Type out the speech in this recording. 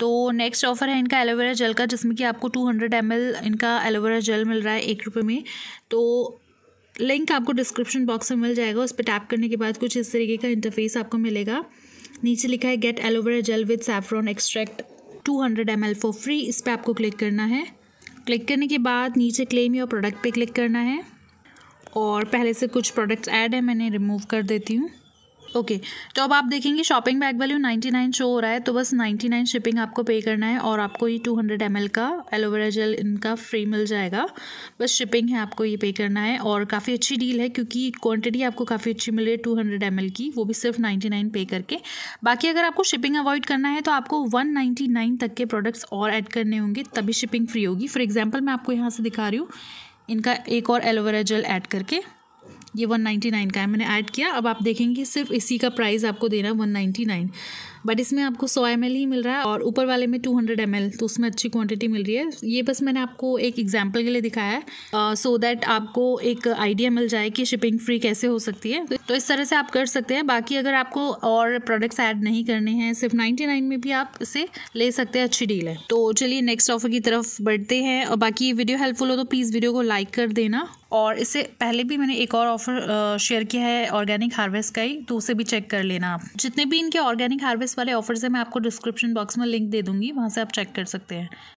तो next offer है इनका एलोवेरा जेल का जिसमें कि आपको टू हंड्रेड एम इनका एलोवेरा जेल मिल रहा है एक रुपये में तो लिंक आपको डिस्क्रिप्शन बॉक्स में मिल जाएगा उस पर टैप करने के बाद कुछ इस तरीके का इंटरफेस आपको मिलेगा नीचे लिखा है get aloe vera gel with saffron extract two hundred M L for free इस पर आपको क्लिक करना है क्लिक करने के बाद नीचे क्लेम योर प्रोडक्ट पे क्लिक करना है और पहले से कुछ प्रोडक्ट्स ऐड है मैंने रिमूव कर देती हूँ ओके तो अब आप देखेंगे शॉपिंग बैग वैल्यू 99 शो हो रहा है तो बस 99 शिपिंग आपको पे करना है और आपको ये 200 हंड्रेड एम का एलोवेरा जेल इनका फ्री मिल जाएगा बस शिपिंग है आपको ये पे करना है और काफ़ी अच्छी डील है क्योंकि क्वांटिटी आपको काफ़ी अच्छी मिल रही है टू हंड्रेड की वो भी सिर्फ नाइन्टी पे करके बाकी अगर आपको शिपिंग अवॉइड करना है तो आपको वन तक के प्रोडक्ट्स और ऐड करने होंगे तभी शिपिंग फ्री होगी फॉर एग्जाम्पल मैं आपको यहाँ से दिखा रही हूँ इनका एक और एलोवेरा जेल ऐड करके ये 199 का है मैंने ऐड किया अब आप देखेंगे सिर्फ इसी का प्राइस आपको देना है 199 बट इसमें आपको सौ एम ही मिल रहा है और ऊपर वाले में टू हंड्रेड तो उसमें अच्छी क्वान्टिटी मिल रही है ये बस मैंने आपको एक एग्जाम्पल के लिए दिखाया है सो uh, दैट so आपको एक आइडिया मिल जाए कि शिपिंग फ्री कैसे हो सकती है तो इस तरह से आप कर सकते हैं बाकी अगर आपको और प्रोडक्ट्स ऐड नहीं करने हैं सिर्फ नाइन्टी नाइन में भी आप इसे ले सकते हैं अच्छी डील है तो चलिए नेक्स्ट ऑफर की तरफ बढ़ते हैं और बाकी वीडियो हेल्पफुल हो तो प्लीज़ वीडियो को लाइक कर देना और इससे पहले भी मैंने एक और ऑफर शेयर uh, किया है ऑर्गेनिक हार्वेस्ट का ही तो उसे भी चेक कर लेना आप जितने भी इनके ऑर्गेनिक हार्वेस्ट वाले ऑफर से मैं आपको डिस्क्रिप्शन बॉक्स में लिंक दे दूंगी वहाँ से आप चेक कर सकते हैं